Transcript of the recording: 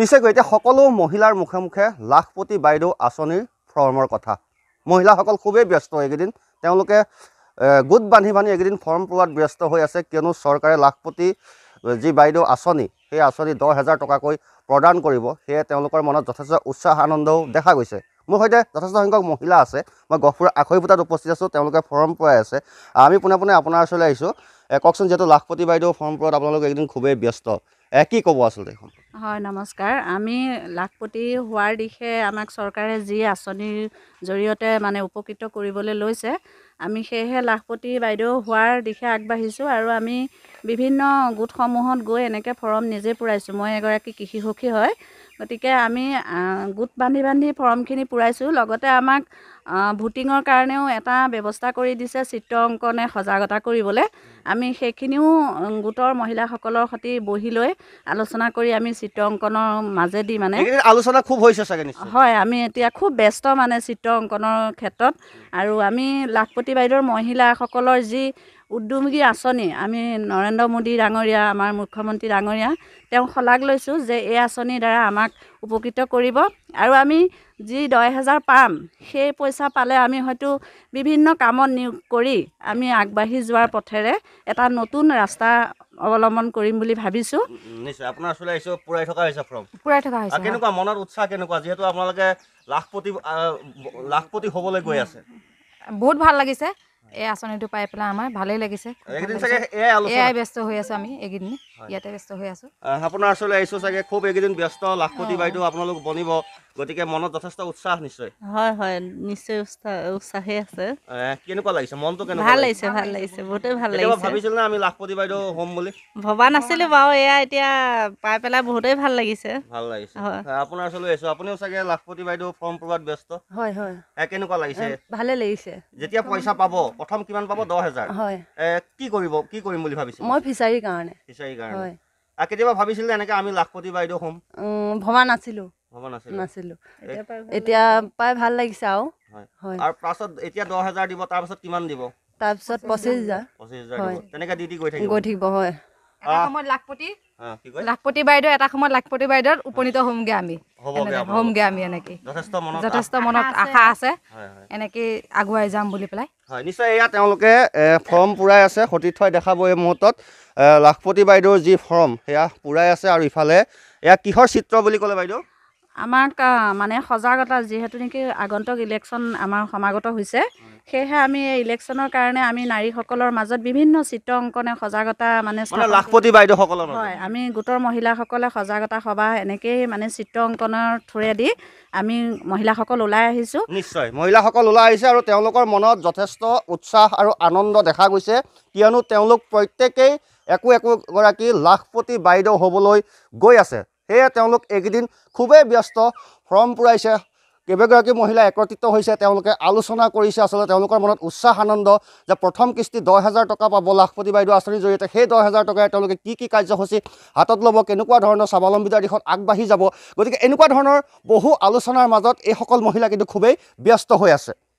নিশ্চয়কৈ এতিয়া সকলো মহিলাৰ মুখে মুখে লাখপতি বাইদেউ আঁচনিৰ ফৰ্মৰ কথা মহিলাসকল খুবেই ব্যস্ত এইকেইদিন তেওঁলোকে গোট বান্ধি বান্ধি এইকেইদিন ফৰ্ম পোৱাত ব্যস্ত হৈ আছে কিয়নো চৰকাৰে লাখপতি যি বাইদেউ আঁচনি সেই আঁচনি দহ হেজাৰ টকাকৈ প্ৰদান কৰিব সেয়ে তেওঁলোকৰ মনত যথেষ্ট উৎসাহ আনন্দও দেখা গৈছে মোৰ সৈতে যথেষ্ট সংখ্যক মহিলা আছে মই গহপুৰৰ আখৈপুটাত উপস্থিত আছোঁ তেওঁলোকে ফৰ্ম পুৱাই আছে আমি পোনে পোনে আপোনাৰ ওচৰলৈ আহিছোঁ কওকচোন যিহেতু লাখপতি বাইদেউ ফৰ্ম পোৱাত আপোনালোক এইকেইদিন খুবেই ব্যস্ত কি ক'ব আচলতে হয় নমস্কাৰ আমি লাখপতি হোৱাৰ দিশে আমাক চৰকাৰে যি আঁচনিৰ জৰিয়তে মানে উপকৃত কৰিবলৈ লৈছে আমি সেয়েহে লাখপতি বাইদেউ হোৱাৰ দিশে আগবাঢ়িছোঁ আৰু আমি বিভিন্ন গোটসমূহত গৈ এনেকৈ ফৰ্ম নিজে পূৰাইছোঁ মই এগৰাকী কৃষি সুখী হয় গতিকে আমি গোট বান্ধি বান্ধি ফৰ্মখিনি পূৰাইছোঁ লগতে আমাক ভোটিঙৰ কাৰণেও এটা ব্যৱস্থা কৰি দিছে চিত্ৰ অংকনে সজাগতা কৰিবলৈ আমি সেইখিনিও গোটৰ মহিলাসকলৰ সৈতে বহি লৈ আলোচনা কৰি আমি চিত্ৰ অংকনৰ মাজেদি মানে আলোচনা খুব হৈছে চাগে হয় আমি এতিয়া খুব ব্যস্ত মানে চিত্ৰ অংকনৰ ক্ষেত্ৰত আৰু আমি লাখপতি বাইদেউৰ মহিলাসকলৰ যি উদ্যমগী আঁচনি আমি নৰেন্দ্ৰ মোদী ডাঙৰীয়া আমাৰ মুখ্যমন্ত্ৰী ডাঙৰীয়া তেওঁ শলাগ লৈছোঁ যে এই আঁচনিৰ দ্বাৰা আমাক উপকৃত কৰিব আৰু আমি যি দহ হেজাৰ পাম সেই পইচা পালে আমি হয়তো বিভিন্ন কামত নিয়োগ কৰি আমি আগবাঢ়ি যোৱাৰ পথেৰে এটা নতুন ৰাস্তা অৱলম্বন কৰিম বুলি ভাবিছোঁ নিশ্চয় কেনেকুৱা কেনেকুৱা মনত উৎসাহ যিহেতু আপোনালোকে বহুত ভাল লাগিছে এই আঁচনিটো পাই পেলাই আমাৰ ভালেই লাগিছে এয়াই ব্যস্ত হৈ আছো আমি এইকেইদিন ইয়াতে ব্যস্ত হৈ আছো আপোনাৰ ওচৰলৈ আহিছো চাগে খুব এইকেইদিন ব্যস্ত লাখপতি বাইদেউ আপোনালোক বনিব গতিকে মনত যথেষ্ট উৎসাহ নিশ্চয় হয় হয় নিশ্চয় উৎসাহে আছে কেনেকুৱা লাগিছে মনটো কেনেকুৱা ভাল লাগিছে ভাল লাগিছে বহুতেই ভাল লাগিছে ভাবিছিল না আমি লাখপতি বাইদেউ হ'ম বুলি ভবা নাছিলোঁ বাৰু এয়া এতিয়া পাই পেলাই বহুতেই ভাল লাগিছে ভাল লাগিছে আপোনাৰ ওচৰলৈ আহিছোঁ আপুনিও চাগে লাখপতি বাইদেউ ফৰ্ম পূৰাত ব্যস্ত হয় হয় কেনেকুৱা লাগিছে ভালে লাগিছে যেতিয়া পইচা পাব প্ৰথম কিমান পাব দহ হেজাৰ হয় কি কৰিব কি কৰিম বুলি ভাবিছোঁ মই ফিচাৰীৰ কাৰণে ফিচাৰীৰ কাৰণে কেতিয়াবা ভাবিছিলে এনেকে আমি লাখপতি বাইদেউ হ'ম ভবা নাছিলোঁ লাখপতি বাইদেউ এটা সময়ত লাখপতি বাইদেউত উপনীত হমগে আমি হমগে আমি এনেকে যথেষ্ট মনত আশা আছে এনেকে আগুৱাই যাম বুলি পেলাই নিশ্চয় এয়া তেওঁলোকে ফৰ্ম পূৰাই আছে সতীৰ্থই দেখাবই এই মুহূৰ্তত লাখপতি বাইদেউৰ যি ফৰ্ম সেয়া পূৰাই আছে আৰু ইফালে এয়া কিহৰ চিত্ৰ বুলি ক'লে বাইদেউ আমাক মানে সজাগতা যিহেতু নেকি আগন্তুক ইলেকশ্যন আমাৰ সমাগত হৈছে সেয়েহে আমি এই ইলেকশ্যনৰ কাৰণে আমি নাৰীসকলৰ মাজত বিভিন্ন চিত্ৰ অংকনে সজাগতা মানে লাখপতি বাইদেউসকলৰ হয় আমি গোটৰ মহিলাসকলে সজাগতা সভা এনেকেই মানে চিত্ৰ অংকনৰ থ্ৰুৱেদি আমি মহিলাসকল ওলাই আহিছোঁ নিশ্চয় মহিলাসকল ওলাই আহিছে আৰু তেওঁলোকৰ মনত যথেষ্ট উৎসাহ আৰু আনন্দ দেখা গৈছে কিয়নো তেওঁলোক প্ৰত্যেকেই একো একোগৰাকী লাখপতি বাইদেউ হ'বলৈ গৈ আছে সেয়ে তেওঁলোক এইকেইদিন খুবেই ব্যস্ত ফৰ্ম পূৰাইছে কেইবাগৰাকী মহিলা একত্ৰিত হৈছে তেওঁলোকে আলোচনা কৰিছে আচলতে তেওঁলোকৰ মনত উৎসাহ আনন্দ যে প্ৰথম কিস্তি দহ হেজাৰ টকা পাব লাখপতি বাইদেউ আঁচনিৰ জৰিয়তে সেই দহ হেজাৰ টকাৰে তেওঁলোকে কি কি কাৰ্যসূচী হাতত ল'ব কেনেকুৱা ধৰণৰ স্বাৱলম্বিতাৰ দিশত আগবাঢ়ি যাব গতিকে এনেকুৱা ধৰণৰ বহু আলোচনাৰ মাজত এইসকল মহিলা কিন্তু খুবেই ব্যস্ত হৈ আছে